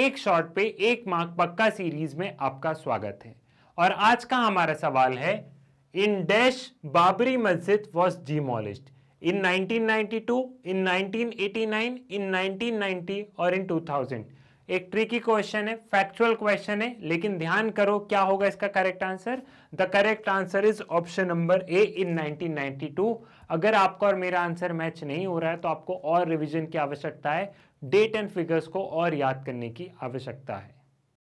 एक शॉट पे एक मार्क पक्का सीरीज में आपका स्वागत है और आज का हमारा सवाल है इन डैश बाबरी मस्जिद वॉज डिमोलिस्ड इन 1992, इन 1989, इन 1990 और इन 2000 एक ट्रिकी क्वेश्चन है फैक्चुअल क्वेश्चन है लेकिन ध्यान करो क्या होगा इसका correct answer the correct answer is option number A in 1992 अगर आपका और मेरा आंसर मैच नहीं हो रहा है तो आपको और रिवीजन की आवश्यकता है डेट एंड फिगर्स को और याद करने की आवश्यकता है